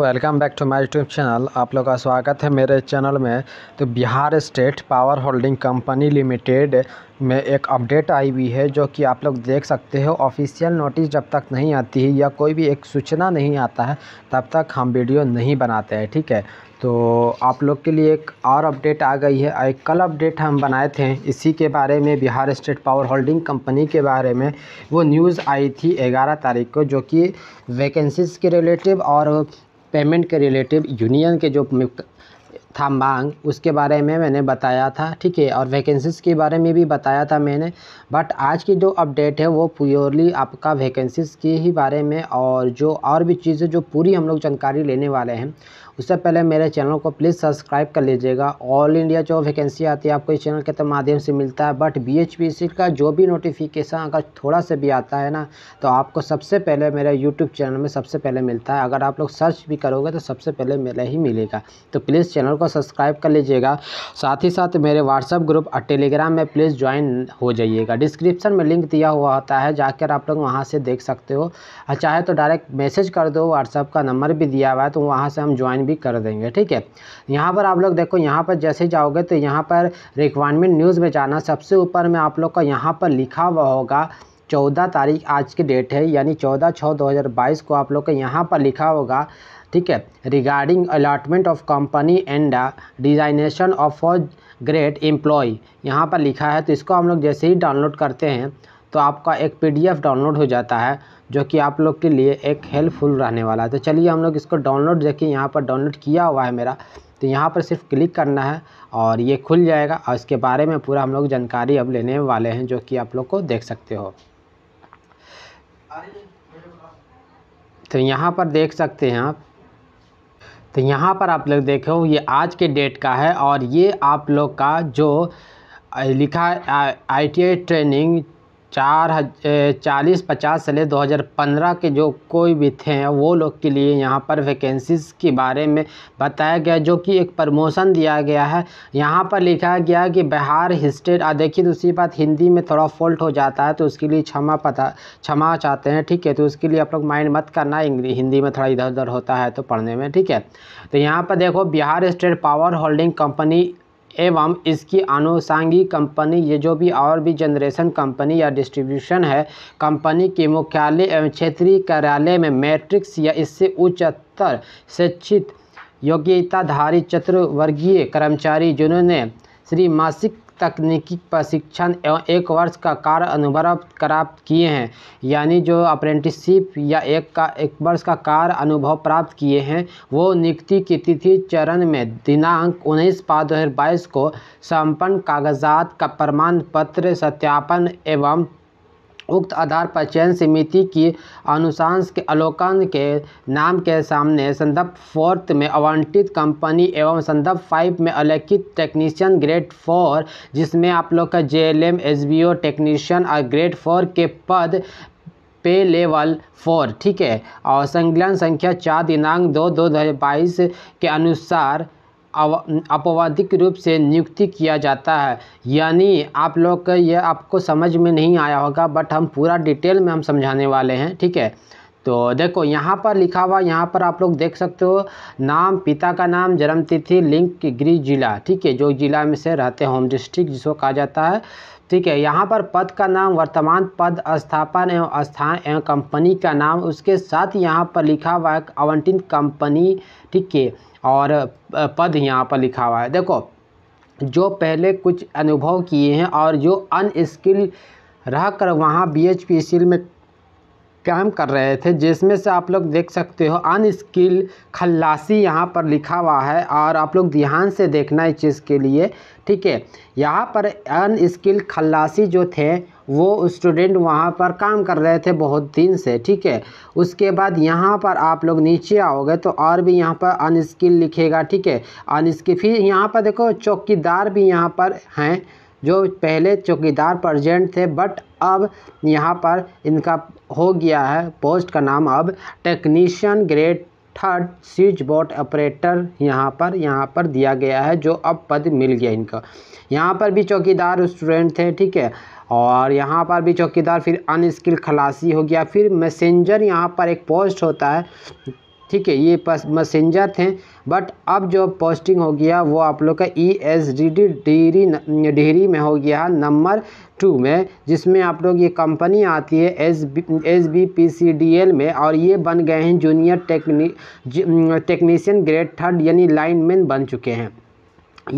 welcome back to my YouTube channel आप लोग का स्वागत है मेरे चैनल में तो Bihar state power holding company limited में एक अपडेट आई हुई है जो कि आप लोग देख सकते हो ऑफिशियल नोटिस जब तक नहीं आती है या कोई भी एक सूचना नहीं आता है तब तक हम वीडियो नहीं बनाते हैं ठीक है तो आप लोग के लिए एक और अपडेट आ गई है एक कल अपडेट हम बनाए थे इसी के बारे में Bihar state power holding company के बारे में वो न्यूज़ आई थी 11 तारीख को जो कि वैकेंसीज़ के रिलेटिव और पेमेंट के रिलेटिव यूनियन के जो थामबांग उसके बारे में मैंने बताया था ठीक है और वैकेंसीज़ के बारे में भी बताया था मैंने बट आज की जो अपडेट है वो प्योरली आपका वैकेंसीज़ के ही बारे में और जो और भी चीज़ें जो पूरी हम लोग जानकारी लेने वाले हैं उससे पहले मेरे चैनल को प्लीज़ सब्सक्राइब कर लीजिएगा ऑल इंडिया जो वैकेंसी आती है आपको इस चैनल के तो माध्यम से मिलता है बट बी का जो भी नोटिफिकेशन अगर थोड़ा सा भी आता है ना तो आपको सबसे पहले मेरे यूट्यूब चैनल में सबसे पहले मिलता है अगर आप लोग सर्च भी करोगे तो सबसे पहले मेरा ही मिलेगा तो प्लीज़ चैनल को सब्सक्राइब कर लीजिएगा साथ ही साथ मेरे व्हाट्सअप ग्रुप और टेलीग्राम में प्लीज़ ज्वाइन हो जाइएगा डिस्क्रिप्शन में लिंक दिया हुआ होता है जाकर आप लोग वहाँ से देख सकते हो चाहे तो डायरेक्ट मैसेज कर दो व्हाट्सअप का नंबर भी दिया हुआ है तो वहाँ से हम ज्वाइन भी कर देंगे ठीक है यहाँ पर आप लोग देखो यहाँ पर जैसे जाओगे तो यहाँ पर रिक्वायरमेंट न्यूज़ में जाना सबसे ऊपर में आप लोग का यहाँ पर लिखा हुआ होगा चौदह तारीख आज की डेट है यानी चौदह छः दो हज़ार बाईस को आप लोग का यहाँ पर लिखा होगा ठीक है regarding allotment of company and designation of a great employee यहाँ पर लिखा है तो इसको हम लोग जैसे ही डाउनलोड करते हैं तो आपका एक पीडीएफ डाउनलोड हो जाता है जो कि आप लोग के लिए एक हेल्पफुल रहने वाला है तो चलिए हम लोग इसको डाउनलोड देखिए यहाँ पर डाउनलोड किया हुआ है मेरा तो यहाँ पर सिर्फ क्लिक करना है और ये खुल जाएगा और इसके बारे में पूरा हम लोग जानकारी अब लेने वाले हैं जो कि आप लोग को देख सकते हो तो यहाँ पर देख सकते हैं आप तो यहाँ पर आप लोग देखो ये आज के डेट का है और ये आप लोग का जो लिखा आई टी आई ट्रेनिंग चार चालीस पचास से ले दो हज़ार पंद्रह के जो कोई भी थे वो लोग के लिए यहाँ पर वैकेंसीज़ के बारे में बताया गया जो कि एक प्रमोशन दिया गया है यहाँ पर लिखा गया कि बिहार स्टेट देखिए दूसरी बात हिंदी में थोड़ा फॉल्ट हो जाता है तो उसके लिए क्षमा पता क्षमा चाहते हैं ठीक है तो उसके लिए आप लोग माइंड मत करना हिंदी में थोड़ा इधर उधर होता है तो पढ़ने में ठीक है तो यहाँ पर देखो Bihar state power holding company एवं इसकी अनुसांगी कंपनी ये जो भी और भी जनरेशन कंपनी या डिस्ट्रीब्यूशन है कंपनी के मुख्यालय एवं क्षेत्रीय कार्यालय में मैट्रिक्स या इससे उच्चतर शिक्षित योग्यताधारी चतुर्वर्गीय कर्मचारी जिन्होंने श्री मासिक तकनीकी प्रशिक्षण एवं एक वर्ष का कार्य अनुभव प्राप्त किए हैं यानी जो अप्रेंटिसशिप या एक का एक वर्ष का कार्य अनुभव प्राप्त किए हैं वो नियुक्ति की तिथि चरण में दिनांक उन्नीस पाँच दो हज़ार बाईस को संपन्न कागजात का प्रमाण पत्र सत्यापन एवं उक्त आधार पर चयन समिति की अनुशांस के अलोकन के नाम के सामने संदर्भ फोर्थ में आवंटित कंपनी एवं संदर्भ फाइव में अलिखित टेक्नीशियन ग्रेड फोर जिसमें आप लोग का J L M S B O technician और ग्रेड फोर के पद पे लेवल फोर ठीक है और संज्ञान संख्या चार दिनांक दो दो हज़ार बाईस के अनुसार अपवादिक रूप से नियुक्ति किया जाता है यानी आप लोग का यह आपको समझ में नहीं आया होगा बट हम पूरा डिटेल में हम समझाने वाले हैं ठीक है तो देखो यहाँ पर लिखा हुआ यहाँ पर आप लोग देख सकते हो नाम पिता का नाम जन्म तिथि लिंक गृह जिला ठीक है जो जिला में से रहते हैं होम डिस्ट्रिक्ट जिसको कहा जाता है ठीक है यहाँ पर पद का नाम वर्तमान पद स्थापन एवं स्थान एवं कंपनी का नाम उसके साथ यहाँ पर लिखा हुआ है आवंटित कंपनी ठीक है और पद यहाँ पर लिखा हुआ है देखो जो पहले कुछ अनुभव किए हैं और जो अनस्किल रह कर वहाँ बी एच पी सील में काम कर रहे थे जिसमें से आप लोग देख सकते हो अनस्किल खल्लासी यहाँ पर लिखा हुआ है और आप लोग ध्यान से देखना इस चीज़ के लिए ठीक है यहाँ पर अनस्किल खल्लासी जो थे वो स्टूडेंट वहाँ पर काम कर रहे थे बहुत दिन से ठीक है उसके बाद यहाँ पर आप लोग नीचे आओगे तो और भी यहाँ पर अनस्किल लिखेगा ठीक है अनस्किल फिर यहाँ पर देखो चौकीदार भी यहाँ पर हैं जो पहले चौकीदार प्रजेंट थे बट अब यहाँ पर इनका हो गया है पोस्ट का नाम अब technician grade third switch board operator यहाँ पर यहाँ पर दिया गया है जो अब पद मिल गया इनका यहाँ पर भी चौकीदार स्टूडेंट थे ठीक है और यहाँ पर भी चौकीदार फिर अनस्किल खलासी हो गया फिर मैसेंजर यहाँ पर एक पोस्ट होता है ठीक है ये पस मैसेंजर थे बट अब जो पोस्टिंग हो गया वो आप लोग का E e S D D Dehri Dehri में हो गया नंबर टू में जिसमें आप लोग ये कंपनी आती है S B S B P C D L में और ये बन गए हैं जूनियर टेक्नी टेक्नीशियन ग्रेड थर्ड यानी लाइनमैन बन चुके हैं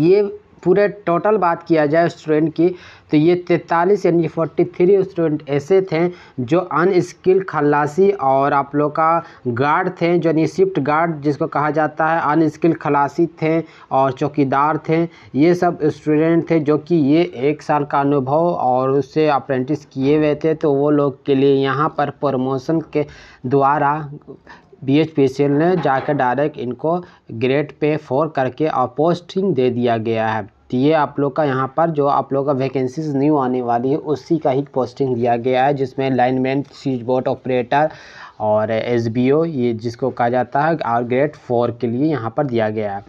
ये पूरे टोटल बात किया जाए स्टूडेंट की तो ये तैंतालीस यानी फोर्टी थ्री स्टूडेंट ऐसे थे जो अनस्किल खलासी और आप लोग का गार्ड थे जो यानी शिफ्ट गार्ड जिसको कहा जाता है अनस्किल खलासी थे और चौकीदार थे ये सब स्टूडेंट थे जो कि ये एक साल का अनुभव और उससे अप्रेंटिस किए हुए थे तो वो लोग के लिए यहाँ पर प्रमोशन के द्वारा बी ने जाकर डायरेक्ट इनको ग्रेड पे फोर करके अपोस्टिंग दे दिया गया है तो ये आप लोग का यहाँ पर जो आप लोग का वैकेंसीज न्यू आने वाली है उसी का ही पोस्टिंग दिया गया है जिसमें लाइनमैन स्विच बोर्ड ऑपरेटर और एसबीओ ये जिसको कहा जाता है और ग्रेड फोर के लिए यहाँ पर दिया गया है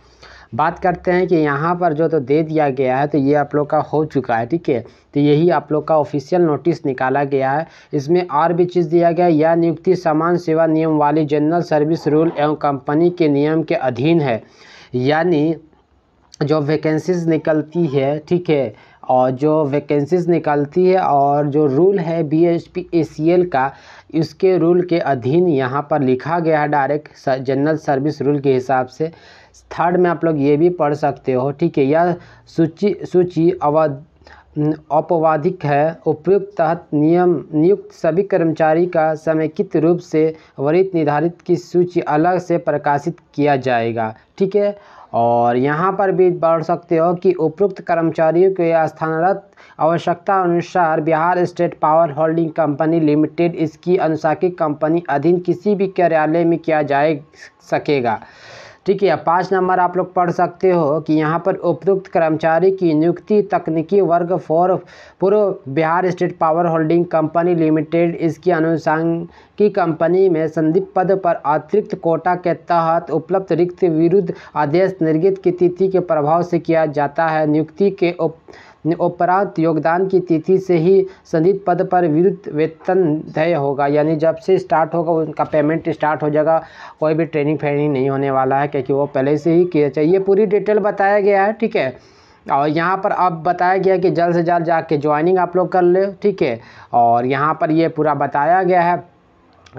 बात करते हैं कि यहाँ पर जो तो दे दिया गया है तो ये आप लोग का हो चुका है ठीक है तो यही आप लोग का ऑफिशियल नोटिस निकाला गया है इसमें और भी चीज़ दिया गया यह नियुक्ति समान सेवा नियम वाली जनरल सर्विस रूल एवं कंपनी के नियम के अधीन है यानी जो वैकेंसीज निकलती है ठीक है और जो वैकेंसीज निकलती है और जो रूल है B H P A C L का इसके रूल के अधीन यहाँ पर लिखा गया है डायरेक्ट जनरल सर्विस रूल के हिसाब से थर्ड में आप लोग ये भी पढ़ सकते हो ठीक है यह सूची सूची अवध औपवाधिक है उपयुक्त तहत नियम नियुक्त सभी कर्मचारी का समेकित रूप से वरित निर्धारित की सूची अलग से प्रकाशित किया जाएगा ठीक है और यहाँ पर भी पढ़ सकते हो कि उपयुक्त कर्मचारियों के स्थानरत आवश्यकता अनुसार Bihar state power holding company limited इसकी अनुशासित कंपनी अधीन किसी भी कार्यालय में किया जा सकेगा ठीक है पाँच नंबर आप लोग पढ़ सकते हो कि यहाँ पर उपयुक्त कर्मचारी की नियुक्ति तकनीकी वर्ग फॉर पूर्व Bihar state power holding company limited इसकी अनुसंगी कंपनी में संदिप पद पर अतिरिक्त कोटा के तहत उपलब्ध रिक्त विरुद्ध आदेश निर्गित की तिथि के प्रभाव से किया जाता है नियुक्ति के उप उपरांत योगदान की तिथि से ही संदिग्ध पद पर विद्युत वेतन तय होगा यानी जब से स्टार्ट होगा उनका पेमेंट स्टार्ट हो जाएगा कोई भी ट्रेनिंग फेनिंग नहीं होने वाला है क्योंकि वो पहले से ही किया चाहिए पूरी डिटेल बताया गया है ठीक है और यहाँ पर अब बताया गया कि जल्द से जल्द जाके ज्वाइनिंग आप लोग कर ले ठीक है और यहाँ पर ये पूरा बताया गया है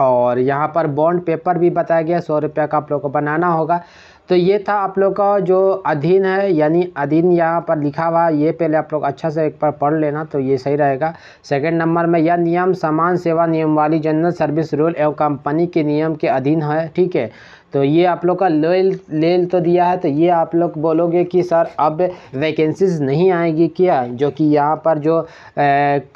और यहाँ पर बॉन्ड पेपर भी बताया गया सौ रुपये का आप लोग को बनाना होगा तो ये था आप लोग का जो अधीन है यानी अधीन यहाँ पर लिखा हुआ ये पहले आप लोग अच्छा से एक बार पढ़ लेना तो ये सही रहेगा सेकंड नंबर में यह नियम समान सेवा नियम वाली जनरल सर्विस रूल एवं कंपनी के नियम के अधीन है ठीक है तो ये आप लोग का लेल लेल तो दिया है तो ये आप लोग बोलोगे कि सर अब वैकेंसीज़ नहीं आएगी क्या जो कि यहाँ पर जो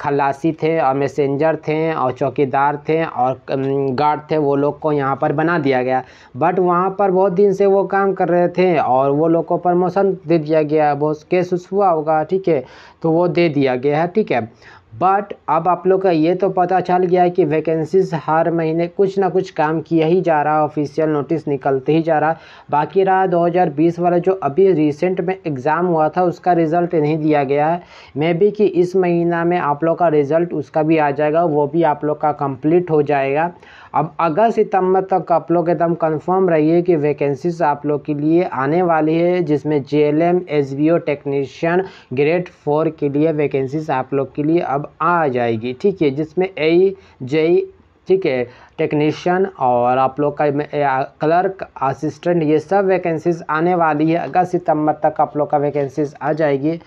खलासी थे और मैसेंजर थे और चौकीदार थे और गार्ड थे वो लोग को यहाँ पर बना दिया गया बट वहाँ पर बहुत दिन से वो काम कर रहे थे और वो लोग को प्रमोशन दे दिया गया बहुत केस हुआ होगा ठीक है तो वो दे दिया गया है ठीक है बट अब आप लोग का ये तो पता चल गया है कि वैकेंसीज हर महीने कुछ ना कुछ काम किया ही जा रहा है ऑफिशियल नोटिस निकलते ही जा रहा है बाकी रहा 2020 वाला जो अभी रिसेंट में एग्ज़ाम हुआ था उसका रिज़ल्ट नहीं दिया गया है मे बी कि इस महीना में आप लोग का रिज़ल्ट उसका भी आ जाएगा वो भी आप लोग का कम्प्लीट हो जाएगा अब अगस्त सितंबर तक आप लोग एकदम कंफर्म रहिए कि वैकेंसीज आप लोग के लिए आने वाली है जिसमें J L M S B O technician grade four के लिए वैकेंसीज आप लोग के लिए अब आ जाएगी ठीक है जिसमें ए जई ठीक है टेक्नीशियन और आप लोग का क्लर्क असिस्टेंट ये सब वैकेंसीज आने वाली है अगस्त सितंबर तक आप लोग का वैकेंसीज आ जाएगी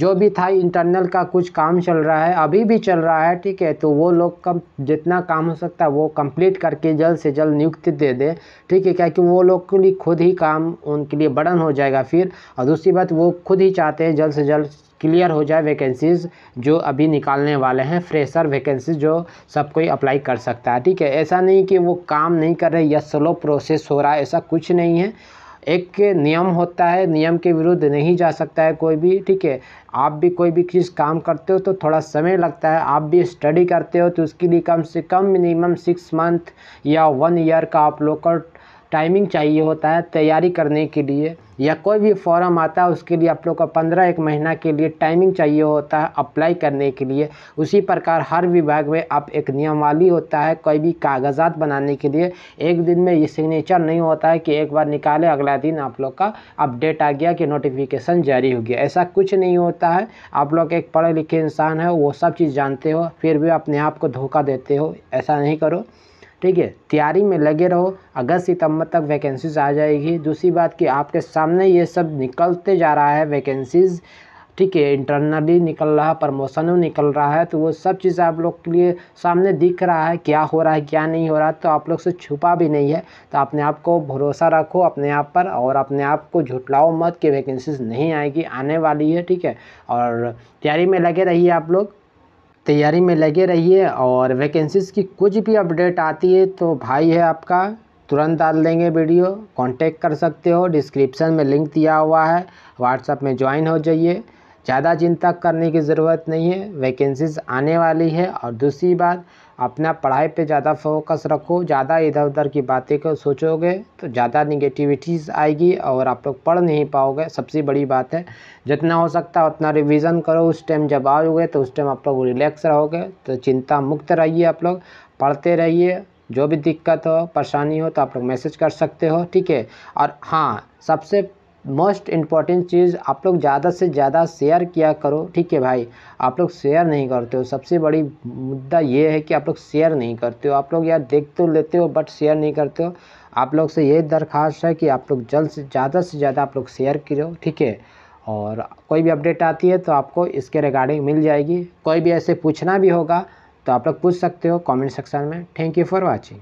जो भी था इंटरनल का कुछ काम चल रहा है अभी भी चल रहा है ठीक है तो वो लोग कम जितना काम हो सकता है वो कंप्लीट करके जल्द से जल्द नियुक्ति दे दे ठीक है क्या कि वो लोग के लिए खुद ही काम उनके लिए बड़न हो जाएगा फिर और दूसरी बात वो खुद ही चाहते हैं जल्द से जल्द क्लियर हो जाए वैकेंसीज़ जो अभी निकालने वाले हैं फ्रेशर वैकेंसी जो सब कोई अप्लाई कर सकता है ठीक है ऐसा नहीं कि वो काम नहीं कर रहे या स्लो प्रोसेस हो रहा है ऐसा कुछ नहीं है एक नियम होता है नियम के विरुद्ध नहीं जा सकता है कोई भी ठीक है आप भी कोई भी चीज़ काम करते हो तो थोड़ा समय लगता है आप भी स्टडी करते हो तो उसके लिए कम से कम मिनिमम सिक्स मंथ या वन ईयर का आप लोग का टाइमिंग चाहिए होता है तैयारी करने के लिए या कोई भी फॉर्म आता है उसके लिए आप लोग का पंद्रह एक महीना के लिए टाइमिंग चाहिए होता है अप्लाई करने के लिए उसी प्रकार हर विभाग में आप एक नियमावली होता है कोई भी कागजात बनाने के लिए एक दिन में ये सिग्नेचर नहीं होता है कि एक बार निकाले अगला दिन आप लोग का अपडेट आ गया कि नोटिफिकेशन जारी हो गया ऐसा कुछ नहीं होता है आप लोग एक पढ़े लिखे इंसान है वो सब चीज़ जानते हो फिर भी अपने आप को धोखा देते हो ऐसा नहीं करो ठीक है तैयारी में लगे रहो अगस्त सितंबर तक वैकेंसीज आ जाएगी दूसरी बात कि आपके सामने ये सब निकलते जा रहा है वैकेंसीज़ ठीक है इंटरनली निकल रहा है प्रमोशन निकल रहा है तो वो सब चीज़ आप लोग के लिए सामने दिख रहा है क्या हो रहा है क्या नहीं हो रहा है तो आप लोग से छुपा भी नहीं है तो अपने आप को भरोसा रखो अपने आप पर और अपने आप को झुटलाओ मत कि वैकेंसीज नहीं आएगी आने वाली है ठीक है और तैयारी में लगे रहिए आप लोग तैयारी में लगे रहिए और वैकेंसीज़ की कुछ भी अपडेट आती है तो भाई है आपका तुरंत डाल देंगे वीडियो कांटेक्ट कर सकते हो डिस्क्रिप्शन में लिंक दिया हुआ है व्हाट्सअप में ज्वाइन हो जाइए ज़्यादा चिंता करने की ज़रूरत नहीं है वैकेंसीज़ आने वाली है और दूसरी बात अपना पढ़ाई पे ज़्यादा फोकस रखो ज़्यादा इधर उधर की बातें को सोचोगे तो ज़्यादा निगेटिविटीज़ आएगी और आप लोग पढ़ नहीं पाओगे सबसे बड़ी बात है जितना हो सकता है उतना रिवीजन करो उस टाइम जब आओगे तो उस टाइम आप लोग रिलैक्स रहोगे तो चिंता मुक्त रहिए आप लोग पढ़ते रहिए जो भी दिक्कत हो परेशानी हो तो आप लोग मैसेज कर सकते हो ठीक है और हाँ सबसे मोस्ट इम्पॉर्टेंट चीज़ आप लोग ज़्यादा से ज़्यादा शेयर किया करो ठीक है भाई आप लोग शेयर नहीं करते हो सबसे बड़ी मुद्दा ये है कि आप लोग शेयर नहीं करते हो आप लोग यार देख तो लेते हो बट शेयर नहीं करते हो आप लोग से ये दरख्वास्त है कि आप लोग जल्द से ज़्यादा से ज़्यादा आप लोग शेयर करो ठीक है और कोई भी अपडेट आती है तो आपको इसके रिगार्डिंग मिल जाएगी कोई भी ऐसे पूछना भी होगा तो आप लोग पूछ सकते हो कमेंट सेक्शन में थैंक यू फॉर वाचिंग